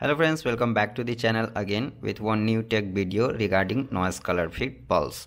Hello friends, welcome back to the channel again with one new tech video regarding noise color fit pulse.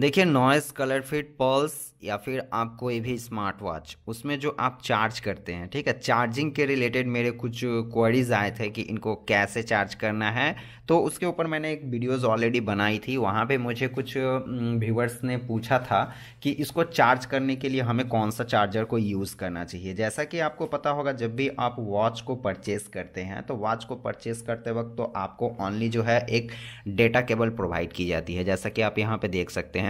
देखिए noise colour fit pulse या फिर आप कोई भी smart watch उसमें जो आप चार्ज करते हैं ठीक है चार्जिंग के रिलेटेड मेरे कुछ क्वेरीज आए थे कि इनको कैसे चार्ज करना है तो उसके ऊपर मैंने एक वीडियोज़ ऑलरेडी बनाई थी वहाँ पे मुझे कुछ व्यूवर्स ने पूछा था कि इसको चार्ज करने के लिए हमें कौन सा चार्जर को यूज़ करना चाहिए जैसा कि आपको पता होगा जब भी आप वॉच को परचेस करते हैं तो वॉच को परचेस करते वक्त तो आपको ऑनली जो है एक डेटा केबल प्रोवाइड की जाती है जैसा कि आप यहाँ पर देख सकते हैं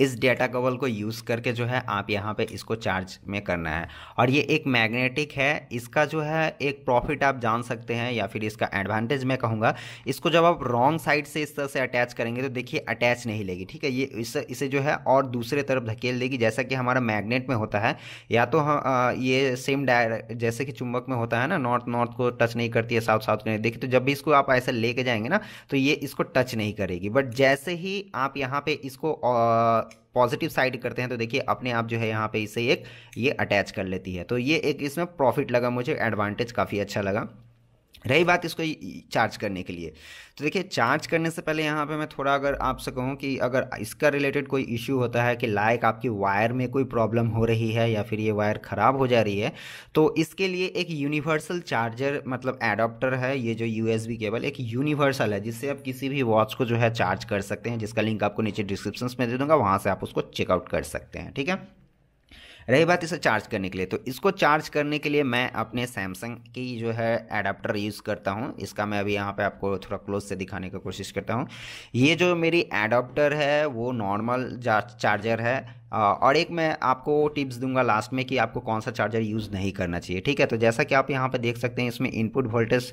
इस डेटा कवल को यूज़ करके जो है आप यहाँ पे इसको चार्ज में करना है और ये एक मैग्नेटिक है इसका जो है एक प्रॉफिट आप जान सकते हैं या फिर इसका एडवांटेज मैं कहूँगा इसको जब आप रॉन्ग साइड से इस तरह से अटैच करेंगे तो देखिए अटैच नहीं लेगी ठीक है ये इस, इसे जो है और दूसरे तरफ धकेल देगी जैसा कि हमारा मैगनेट में होता है या तो हम ये सेम डायर जैसे कि चुंबक में होता है ना नॉर्थ नॉर्थ को टच नहीं करती है साउथ साउथ को नहीं देखिए तो जब भी इसको आप ऐसे लेके जाएंगे ना तो ये इसको टच नहीं करेगी बट जैसे ही आप यहाँ पर इसको पॉजिटिव साइड करते हैं तो देखिए अपने आप जो है यहाँ पे इसे एक ये अटैच कर लेती है तो ये एक इसमें प्रॉफिट लगा मुझे एडवांटेज काफ़ी अच्छा लगा रही बात इसको चार्ज करने के लिए तो देखिए चार्ज करने से पहले यहाँ पे मैं थोड़ा अगर आपसे कहूँ कि अगर इसका रिलेटेड कोई इश्यू होता है कि लाइक आपकी वायर में कोई प्रॉब्लम हो रही है या फिर ये वायर ख़राब हो जा रही है तो इसके लिए एक यूनिवर्सल चार्जर मतलब एडाप्टर है ये जो यू केबल एक यूनिवर्सल है जिससे आप किसी भी वॉच को जो है चार्ज कर सकते हैं जिसका लिंक आपको नीचे डिस्क्रिप्शन में दे दूँगा वहाँ से आप उसको चेकआउट कर सकते हैं ठीक है रही बात इसे चार्ज करने के लिए तो इसको चार्ज करने के लिए मैं अपने सैमसंग की जो है एडाप्टर यूज़ करता हूँ इसका मैं अभी यहाँ पे आपको थोड़ा क्लोज से दिखाने की कोशिश करता हूँ ये जो मेरी एडाप्टर है वो नॉर्मल चार्जर है और एक मैं आपको टिप्स दूंगा लास्ट में कि आपको कौन सा चार्जर यूज़ नहीं करना चाहिए ठीक है तो जैसा कि आप यहाँ पर देख सकते हैं इसमें इनपुट वोल्टेज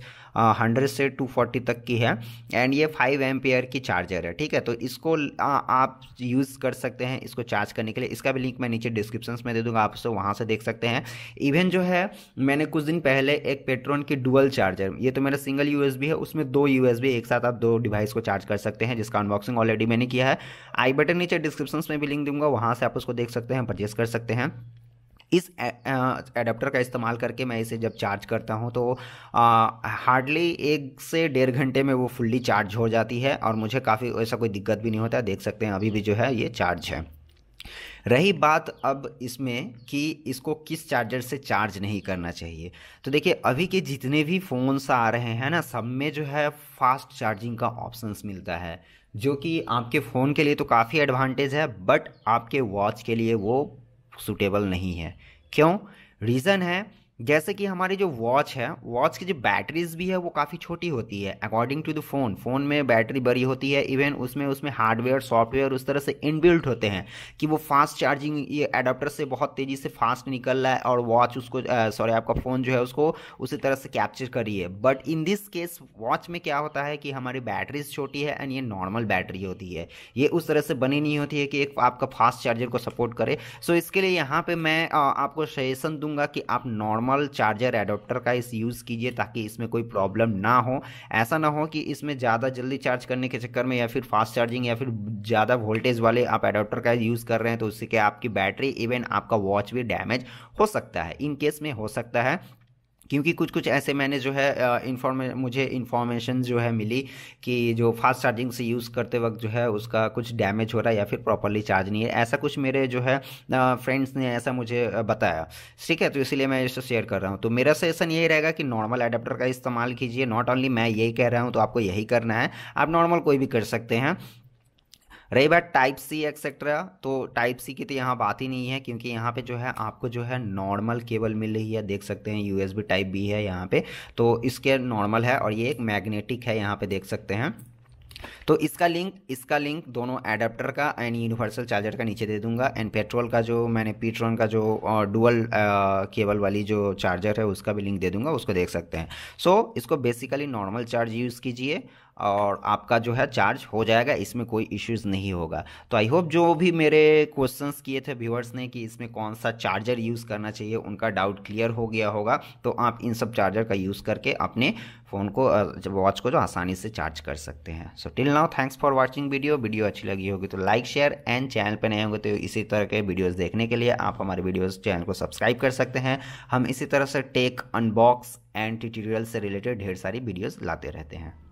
हंड्रेड से टू फोर्टी तक की है एंड ये फाइव एम की चार्जर है ठीक है तो इसको आ, आप यूज़ कर सकते हैं इसको चार्ज करने के लिए इसका भी लिंक मैं नीचे डिस्क्रिप्शन में दे दूँगा आप उसको वहाँ से देख सकते हैं इवन जो है मैंने कुछ दिन पहले एक पेट्रोन की डुअल चार्जर ये तो मेरा सिंगल यू है उसमें दो यू एक साथ आप दो डिवाइस को चार्ज कर सकते हैं जिसका अनबॉक्सिंग ऑलरेडी मैंने किया है आई बटन नीचे डिस्क्रिप्शन में भी लिंक दूंगा वहाँ से आप उसको देख सकते हैं परचेस कर सकते हैं इस एडाप्टर का इस्तेमाल करके मैं इसे जब चार्ज करता हूँ तो हार्डली एक से डेढ़ घंटे में वो फुल्ली चार्ज हो जाती है और मुझे काफ़ी ऐसा कोई दिक्कत भी नहीं होता देख सकते हैं अभी भी जो है ये चार्ज है रही बात अब इसमें कि इसको किस चार्जर से चार्ज नहीं करना चाहिए तो देखिए अभी के जितने भी फ़ोन्स आ रहे हैं ना सब में जो है फास्ट चार्जिंग का ऑप्शंस मिलता है जो कि आपके फ़ोन के लिए तो काफ़ी एडवांटेज है बट आपके वॉच के लिए वो सूटेबल नहीं है क्यों रीज़न है जैसे कि हमारी जो वॉच है वॉच की जो बैटरीज भी है वो काफ़ी छोटी होती है according to the phone phone में बैटरी बड़ी होती है इवन उसमें उसमें हार्डवेयर सॉफ्टवेयर उस तरह से इनबिल्ट होते हैं कि वो फास्ट चार्जिंग ये अडाप्टर से बहुत तेज़ी से फास्ट निकल रहा है और वॉच उसको सॉरी आपका फ़ोन जो है उसको उसी तरह से कैप्चर करी है but in this case watch में क्या होता है कि हमारी बैटरीज छोटी है एंड ये नॉर्मल बैटरी होती है ये उस तरह से बनी नहीं होती है कि एक आपका फास्ट चार्जर को सपोर्ट करे सो so इसके लिए यहाँ पर मैं आपको सजेशन दूंगा कि आप नॉर्मल नॉर्मल चार्जर एडोप्टर का इस यूज़ कीजिए ताकि इसमें कोई प्रॉब्लम ना हो ऐसा ना हो कि इसमें ज़्यादा जल्दी चार्ज करने के चक्कर में या फिर फास्ट चार्जिंग या फिर ज़्यादा वोल्टेज वाले आप एडोप्टर का यूज़ कर रहे हैं तो उससे क्या आपकी बैटरी इवन आपका वॉच भी डैमेज हो सकता है इन केस में हो सकता है क्योंकि कुछ कुछ ऐसे मैंने जो है इन्फॉर्मे मुझे इन्फॉर्मेशन जो है मिली कि जो फास्ट चार्जिंग से यूज़ करते वक्त जो है उसका कुछ डैमेज हो रहा है या फिर प्रॉपरली चार्ज नहीं है ऐसा कुछ मेरे जो है फ्रेंड्स ने ऐसा मुझे बताया ठीक है तो इसलिए मैं इसको शेयर कर रहा हूँ तो मेरा सजेशन यही रहेगा कि नॉर्मल अडेप्टर का इस्तेमाल कीजिए नॉट ओनली मैं यही कह रहा हूँ तो आपको यही करना है आप नॉर्मल कोई भी कर सकते हैं रही बात टाइप सी एक्सेट्रा तो टाइप सी की तो यहाँ बात ही नहीं है क्योंकि यहाँ पे जो है आपको जो है नॉर्मल केबल मिल रही है देख सकते हैं यूएसबी टाइप बी है यहाँ पे तो इसके नॉर्मल है और ये एक मैग्नेटिक है यहाँ पे देख सकते हैं तो इसका लिंक इसका लिंक दोनों एडाप्टर का एंड यूनिवर्सल चार्जर का नीचे दे दूंगा एंड पेट्रोल का जो मैंने पीट्रॉन का जो डुअल केबल वाली जो चार्जर है उसका भी लिंक दे दूंगा उसको देख सकते हैं सो so, इसको बेसिकली नॉर्मल चार्ज यूज़ कीजिए और आपका जो है चार्ज हो जाएगा इसमें कोई इश्यूज़ नहीं होगा तो आई होप जो भी मेरे क्वेश्चंस किए थे व्यूअर्स ने कि इसमें कौन सा चार्जर यूज़ करना चाहिए उनका डाउट क्लियर हो गया होगा तो आप इन सब चार्जर का यूज़ करके अपने फ़ोन को वॉच को जो आसानी से चार्ज कर सकते हैं so till now thanks for watching video video अच्छी लगी होगी तो लाइक शेयर एंड चैनल पर नए होंगे तो इसी तरह के वीडियोज़ देखने के लिए आप हमारे वीडियोज़ चैनल को सब्सक्राइब कर सकते हैं हम इसी तरह से टेक अनबॉक्स एंड ट्यूटोरियल से रिलेटेड ढेर सारी वीडियोज़ लाते रहते हैं